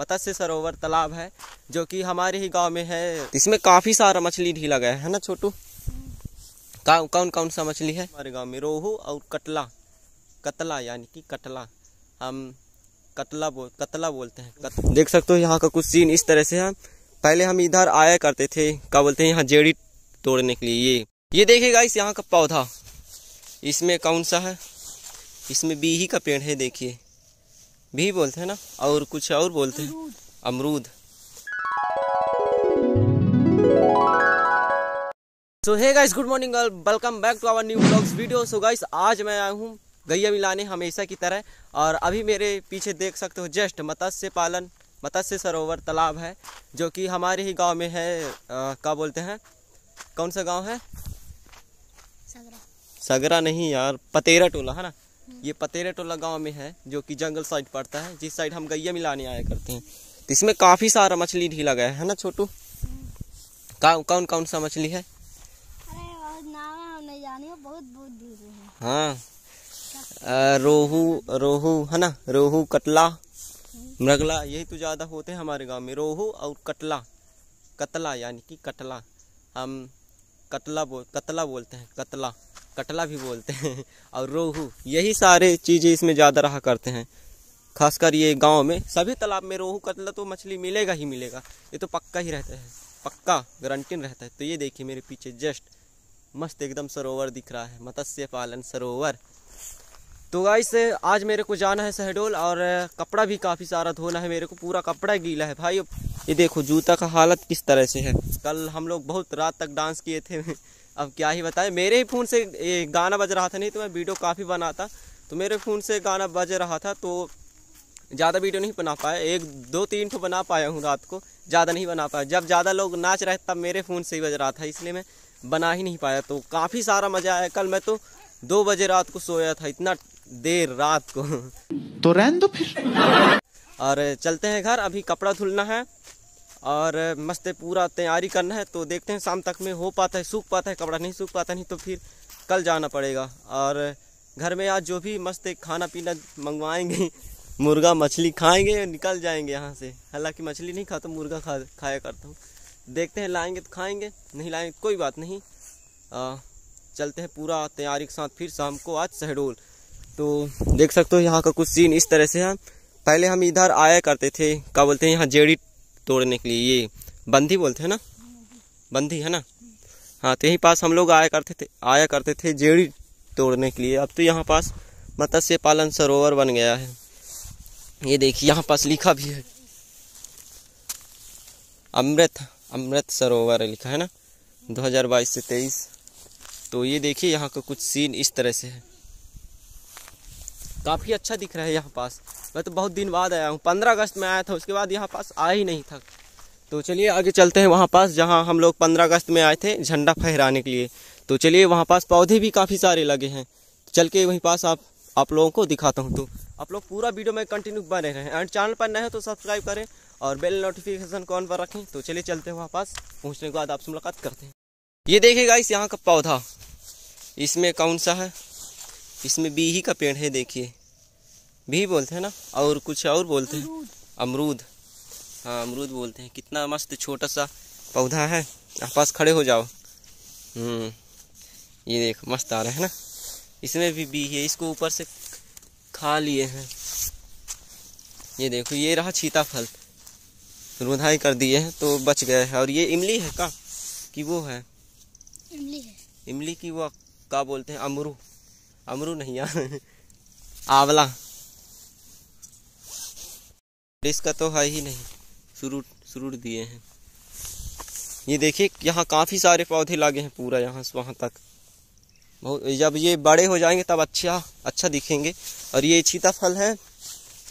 मत्स्य सरोवर तालाब है जो कि हमारे ही गांव में है इसमें काफ़ी सारा मछली ढीला गया है ना छोटू का कौन कौन सा मछली है हमारे गांव में रोहू और कटला कतला यानी कि कटला हम कतला बोल कतला बोलते हैं कत... देख सकते हो यहाँ का कुछ सीन इस तरह से है पहले हम इधर आया करते थे क्या बोलते हैं यहाँ जेड़ी तोड़ने के लिए ये ये देखेगा इस यहाँ का पौधा इसमें कौन सा है इसमें बीही का पेड़ है देखिए भी बोलते हैं ना और कुछ और बोलते हैं अमरूद so hi guys good morning all welcome back to our new blogs video so guys आज मैं आया हूँ गैया मिलाने हमेशा की तरह और अभी मेरे पीछे देख सकते हो जस्ट मत्स्य पालन मत्स्य सरोवर तालाब है जो कि हमारे ही गांव में है क्या बोलते हैं कौन सा गांव है सगरा सगरा नहीं यार पतेरा टोला है ना ये पतेरे टोला गाँव में है जो कि जंगल साइड पड़ता है जिस साइड हम गैया मिलाने आया करते हैं तो इसमें काफ़ी सारा मछली ढीला गया है ना छोटू कौन कौन सा मछली है हाँ रोहू रोहू है ना रोहू कटला मृगला यही तो ज़्यादा होते हैं हमारे गांव में रोहू और कटला कतला यानी कि कटला हम कतला बोल कतला बोलते हैं कतला कटला भी बोलते हैं और रोहू यही सारे चीज़ें इसमें ज़्यादा रहा करते हैं खासकर ये गांव में सभी तालाब में रोहू कतला तो मछली मिलेगा ही मिलेगा ये तो पक्का ही रहता है पक्का गारंटीन रहता है तो ये देखिए मेरे पीछे जस्ट मस्त एकदम सरोवर दिख रहा है मत्स्य पालन सरोवर तो गाइस आज मेरे को जाना है शहडोल और कपड़ा भी काफ़ी सारा धोना है मेरे को पूरा कपड़ा गीला है भाई ये देखो जूता का हालत किस तरह से है कल हम लोग बहुत रात तक डांस किए थे अब क्या ही बताएं मेरे ही फ़ोन से ये गाना बज रहा था नहीं तो मैं वीडियो काफ़ी बनाता तो मेरे फ़ोन से गाना बज रहा था तो ज़्यादा वीडियो नहीं बना पाया एक दो तीन ठो बना पाया हूँ रात को ज़्यादा नहीं बना पाया जब ज़्यादा लोग नाच रहे तब मेरे फ़ोन से ही बज रहा था इसलिए मैं बना ही नहीं पाया तो काफ़ी सारा मज़ा आया कल मैं तो दो बजे रात को सोया था इतना देर रात को तो रहन दो फिर और चलते हैं घर अभी कपड़ा धुलना है और मस्त पूरा तैयारी करना है तो देखते हैं शाम तक में हो पाता है सूख पाता है कपड़ा नहीं सूख पाता नहीं तो फिर कल जाना पड़ेगा और घर में आज जो भी मस्त खाना पीना मंगवाएंगे मुर्गा मछली खाएंगे निकल जाएंगे यहाँ से हालांकि मछली नहीं खाता मुर्गा खा खाया करता हूँ देखते हैं लाएंगे तो खाएंगे नहीं लाएंगे तो कोई बात नहीं आ, चलते हैं पूरा तैयारी के साथ फिर शाम को आज शहडोल तो देख सकते हो यहाँ का कुछ सीन इस तरह से है पहले हम इधर आया करते थे क्या बोलते हैं यहाँ जेड़ी तोड़ने के लिए ये बंदी बोलते हैं ना बंदी है ना हाँ तो यहीं पास हम लोग आया करते थे आया करते थे जेड़ी तोड़ने के लिए अब तो यहाँ पास मत्स्य पालन सरोवर बन गया है ये देखिए यहाँ पास लिखा भी है अमृत अमृत सरोवर लिखा है ना 2022 से 23 तो ये देखिए यहाँ का कुछ सीन इस तरह से है काफ़ी अच्छा दिख रहा है यहाँ पास मैं तो बहुत दिन बाद आया हूँ पंद्रह अगस्त में आया था उसके बाद यहाँ पास आया ही नहीं था तो चलिए आगे चलते हैं वहाँ पास जहाँ हम लोग पंद्रह अगस्त में आए थे झंडा फहराने के लिए तो चलिए वहाँ पास पौधे भी काफ़ी सारे लगे हैं चल के वहीं पास आप आप लोगों को दिखाता हूँ तो आप लोग पूरा वीडियो में कंटिन्यू बने रहें एंड चैनल पर नए हो तो सब्सक्राइब करें और बेल नोटिफिकेशन कौन पर रखें तो चलिए चलते हैं वहाँ पास पहुँचने के बाद आपसे मुलाकात करते हैं ये देखेगा इस यहाँ का पौधा इसमें कौन सा है इसमें बीही का पेड़ है देखिए भी बोलते हैं ना और कुछ और बोलते हैं अमरूद हाँ अमरूद बोलते हैं कितना मस्त छोटा सा पौधा है आप पास खड़े हो जाओ हम्म ये देख मस्त आ रहा है ना इसमें भी बी है इसको ऊपर से खा लिए हैं ये देखो ये रहा छीता फल रुधाई कर दिए हैं तो बच गए हैं और ये इमली है का कि वो है इमली है इमली की वो का बोलते हैं अमरू अमरू नहीं यार आंवला इसका तो है ही नहीं शुरू शुरू दिए हैं ये देखिए यहाँ काफ़ी सारे पौधे लगे हैं पूरा यहाँ से वहाँ तक बहुत जब ये बड़े हो जाएंगे तब अच्छा अच्छा दिखेंगे और ये फल है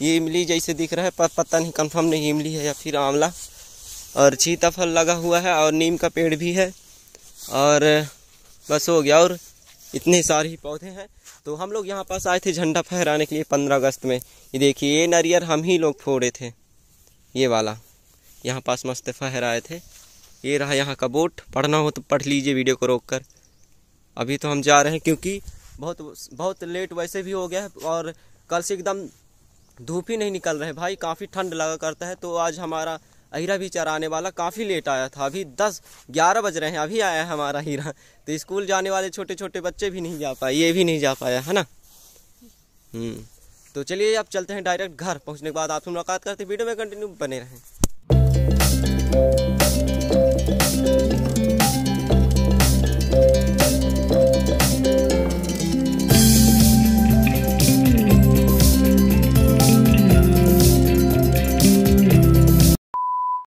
ये इमली जैसे दिख रहा है पर पता नहीं कंफर्म नहीं इमली है या फिर आंवला और फल लगा हुआ है और नीम का पेड़ भी है और बस हो गया और इतने सारे ही पौधे हैं तो हम लोग यहाँ पास आए थे झंडा फहराने के लिए पंद्रह अगस्त में ये देखिए ये नरियर हम ही लोग फोड़े थे ये वाला यहाँ पास मस्त फहराए थे ये रहा यहाँ का बोट पढ़ना हो तो पढ़ लीजिए वीडियो को रोक कर अभी तो हम जा रहे हैं क्योंकि बहुत बहुत लेट वैसे भी हो गया है और कल से एकदम धूप ही नहीं निकल रहे भाई काफ़ी ठंड लगा करता है तो आज हमारा अहिरा भी चराने वाला काफ़ी लेट आया था अभी दस ग्यारह बज रहे हैं अभी आया है हमारा हीरा तो स्कूल जाने वाले छोटे छोटे बच्चे भी नहीं जा पाए ये भी नहीं जा पाया है ना हम्म। तो चलिए अब चलते हैं डायरेक्ट घर पहुंचने के बाद आपसे मुलाकात करते वीडियो में कंटिन्यू बने रहें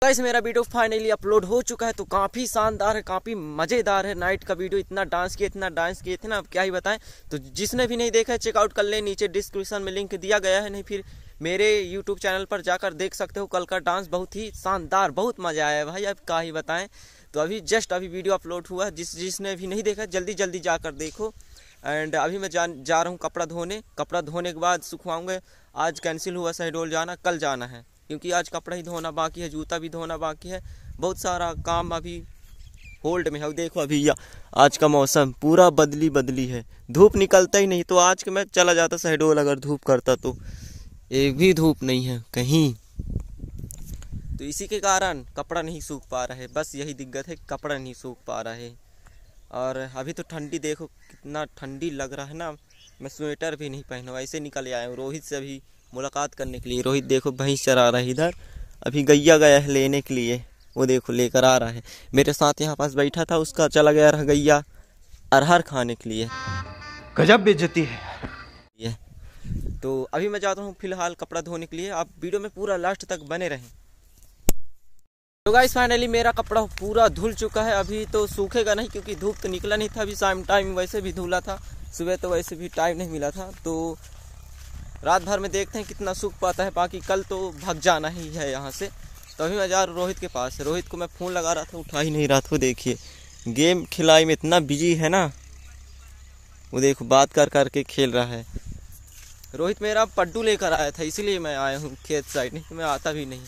गाइस मेरा वीडियो फाइनली अपलोड हो चुका है तो काफ़ी शानदार है काफ़ी मज़ेदार है नाइट का वीडियो इतना डांस किया इतना डांस किए इतना अब क्या ही बताएं तो जिसने भी नहीं देखा है चेकआउट कर ले नीचे डिस्क्रिप्शन में लिंक दिया गया है नहीं फिर मेरे यूट्यूब चैनल पर जाकर देख सकते हो कल का डांस बहुत ही शानदार बहुत मज़ा आया है भाई अब क्या ही बताएं तो अभी जस्ट अभी वीडियो अपलोड हुआ है जिस जिसने भी नहीं देखा जल्दी जल्दी जाकर देखो एंड अभी मैं जा जा रहा हूँ कपड़ा धोने कपड़ा धोने के बाद सुखवाऊँगा आज कैंसिल हुआ शहडोल जाना कल जाना है क्योंकि आज कपड़ा ही धोना बाकी है जूता भी धोना बाकी है बहुत सारा काम अभी होल्ड में है देखो अभी या आज का मौसम पूरा बदली बदली है धूप निकलता ही नहीं तो आज के मैं चला जाता शहडोल अगर धूप करता तो एक भी धूप नहीं है कहीं तो इसी के कारण कपड़ा नहीं सूख पा रहा है बस यही दिक्कत है कपड़ा नहीं सूख पा रहा है और अभी तो ठंडी देखो कितना ठंडी लग रहा है ना मैं स्वेटर भी नहीं पहनूँ ऐसे निकल आया हूँ रोहित से अभी मुलाकात करने के लिए रोहित देखो भैंस चरा रहा है इधर अभी गैया गया है लेने के लिए वो देखो लेकर आ रहा है मेरे साथ यहाँ पास बैठा था उसका चला गया रहा गैया अरहर खाने के लिए गजब बेचती है ये तो अभी मैं जाता हूँ फिलहाल कपड़ा धोने के लिए आप वीडियो में पूरा लास्ट तक बने रहें तो गाइस फाइनली मेरा कपड़ा पूरा धुल चुका है अभी तो सूखेगा नहीं क्योंकि धूप तो निकला नहीं था अभी शाम टाइम वैसे भी धुला था सुबह तो वैसे भी टाइम नहीं मिला था तो रात भर में देखते हैं कितना सूख पाता है बाकी कल तो भग जाना ही है यहाँ से तभी मैं जा रहा रोहित के पास रोहित को मैं फ़ोन लगा रहा था उठा ही नहीं रहा था देखिए गेम खिलाई में इतना बिजी है ना वो देखो बात कर कर के खेल रहा है रोहित मेरा पड्डू लेकर आया था इसीलिए मैं आया हूँ खेत साइड नहीं मैं आता भी नहीं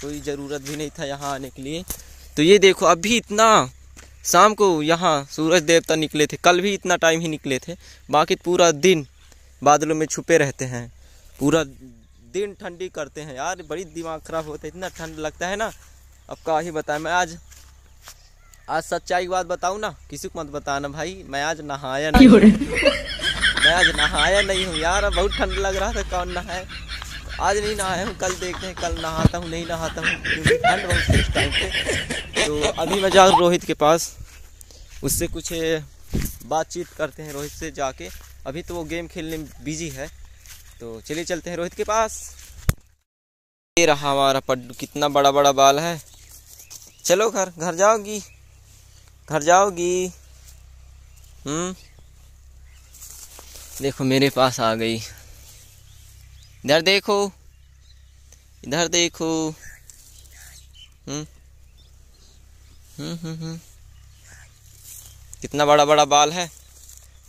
कोई ज़रूरत भी नहीं था यहाँ आने के लिए तो ये देखो अभी इतना शाम को यहाँ सूरज देवता निकले थे कल भी इतना टाइम ही निकले थे बाकी पूरा दिन बादलों में छुपे रहते हैं पूरा दिन ठंडी करते हैं यार बड़ी दिमाग ख़राब होता है इतना ठंड लगता है ना अब का ही बताया मैं आज आज सच्चाई की बात बताऊँ ना किसी को मत बताना भाई मैं आज नहाया नहीं मैं आज नहाया नहीं हूँ यार बहुत ठंड लग रहा था कौन नहाए आज नहीं नहाया हूँ कल देखते हैं कल नहाता हूँ नहीं नहाता हूँ क्योंकि ठंड बहुत इस टाइम पे तो अभी मैं जा रोहित के पास उससे कुछ बातचीत करते हैं रोहित से जाके अभी तो वो गेम खेलने में बिजी है तो चलिए चलते हैं रोहित के पास ये रहा हमारा पड्डू कितना बड़ा बड़ा बाल है चलो घर घर जाओगी घर जाओगी हम्म देखो मेरे पास आ गई इधर देखो इधर देखो हम्म हम्म हम्म, हम्म। कितना बड़ा बड़ा बाल है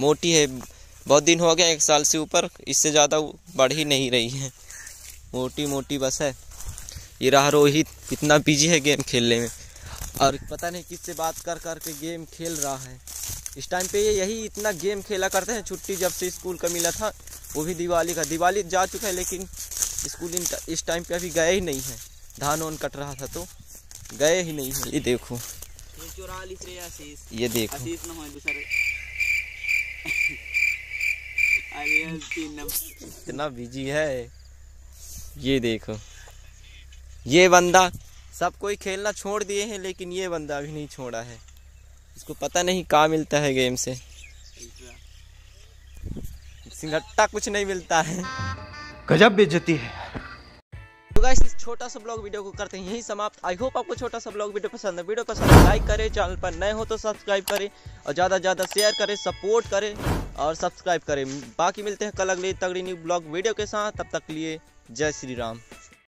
मोटी है बहुत दिन हो गया एक साल से ऊपर इससे ज़्यादा बढ़ ही नहीं रही है मोटी मोटी बस है ये रहा रोहित इतना बिजी है गेम खेलने में और पता नहीं किससे बात कर कर के गेम खेल रहा है इस टाइम पे ये यही इतना गेम खेला करते हैं छुट्टी जब से स्कूल का मिला था वो भी दिवाली का दिवाली जा चुका है लेकिन स्कूल इस टाइम पे अभी गए ही नहीं है धान ओन कट रहा था तो गए ही नहीं है ये देखो ये देखो इतना बिजी है ये देखो ये बंदा सब कोई खेलना छोड़ दिए हैं लेकिन ये बंदा अभी नहीं छोड़ा है इसको पता नहीं कहाँ मिलता है गेम से सिंगट्टा कुछ नहीं मिलता है गजब बेचती है तो इस छोटा सा ब्लॉग वीडियो को करते हैं यही समाप्त आई होप आपको छोटा सा ब्लॉग वीडियो पसंद है वीडियो पसंद लाइक करें चैनल पर नए हो तो सब्सक्राइब करें और ज़्यादा से ज़्यादा शेयर करें सपोर्ट करें और सब्सक्राइब करें बाकी मिलते हैं कल अगले तगड़ी न्यू ब्लॉग वीडियो के साथ तब तक लिए जय श्री राम